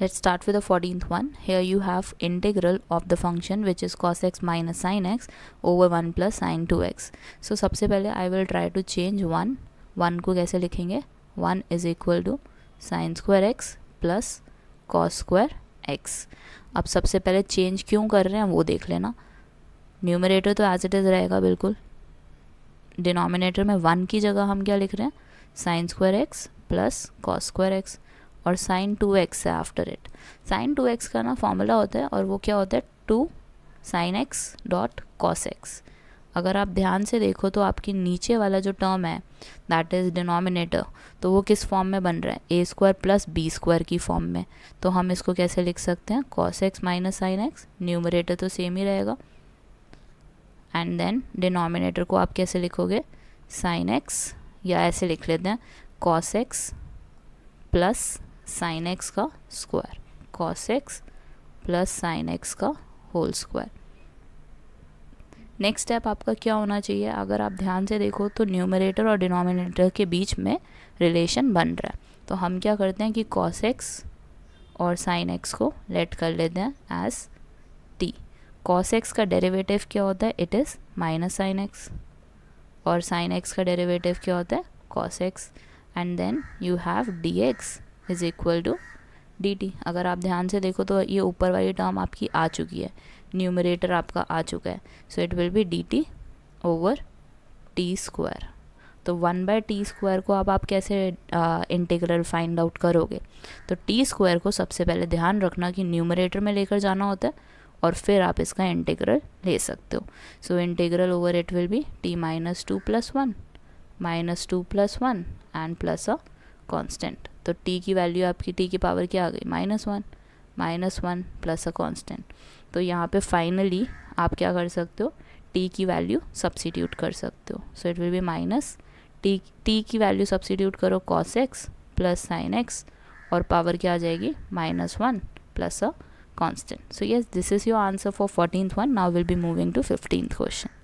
Let's start with the 14th one. Here you have integral of the function which is cos x minus sin x over 1 plus sin 2x. So सबसे पहले I will try to change 1. 1 को कैसे लिखेंगे 1 is equal to sin square x plus cos square x. अब सबसे पहले change क्यों कर रहे हैं वो देख लेना numerator तो as it is रहेगा बिल्कुल denominator में 1 की जगह हम क्या लिख रहे हैं sin square x plus cos square x और साइन टू एक्स है after it sine two x का ना फॉर्मूला होता है और वो क्या होता है two sine x dot cos x अगर आप ध्यान से देखो तो आपकी नीचे वाला जो टर्म है दैट इज़ डिनोमिनेटर तो वो किस फॉर्म में बन रहा है a square plus b square की फॉर्म में तो हम इसको कैसे लिख सकते हैं cos x minus sine x numerator तो सेम ही रहेगा एंड देन डिनोमिनेटर को आप कैसे लिखोगे साइन एक्स या ऐसे लिख लेते हैं cos x plus sine x का square cos x plus sine x का होल स्क्वायर नेक्स्ट स्टेप आपका क्या होना चाहिए अगर आप ध्यान से देखो तो न्यूमरेटर और डिनोमिनेटर के बीच में रिलेशन बन रहा है तो हम क्या करते हैं कि कॉस एक्स और साइन एक्स को लेट कर लेते हैं एज टी कॉस एक्स का डेरिवेटिव क्या होता है it is minus sine x और साइन एक्स का डेरिवेटिव क्या होता है cos x and then you have d x is equal to d t अगर आप ध्यान से देखो तो ये ऊपर वाली टर्म आपकी आ चुकी है न्यूमरेटर आपका आ चुका है so it will be d t over t square तो वन बाय टी स्क्वायर को अब आप कैसे इंटीग्रल फाइंड आउट करोगे तो टी स्क्वायर को सबसे पहले ध्यान रखना कि न्यूमरेटर में लेकर जाना होता है और फिर आप इसका इंटीग्रल ले सकते हो so integral over it will be t minus two plus one minus two plus one and plus a constant तो टी की वैल्यू आपकी टी की पावर क्या आ गई minus one minus one plus a constant तो यहाँ पे फाइनली आप क्या कर सकते हो टी की वैल्यू सब्सिट्यूट कर सकते हो so it will be minus t t की वैल्यू सब्सिट्यूट करो cos x plus sine x और पावर क्या आ जाएगी minus one plus a constant so yes this is your answer for fourteen one now will be moving to fifteenth question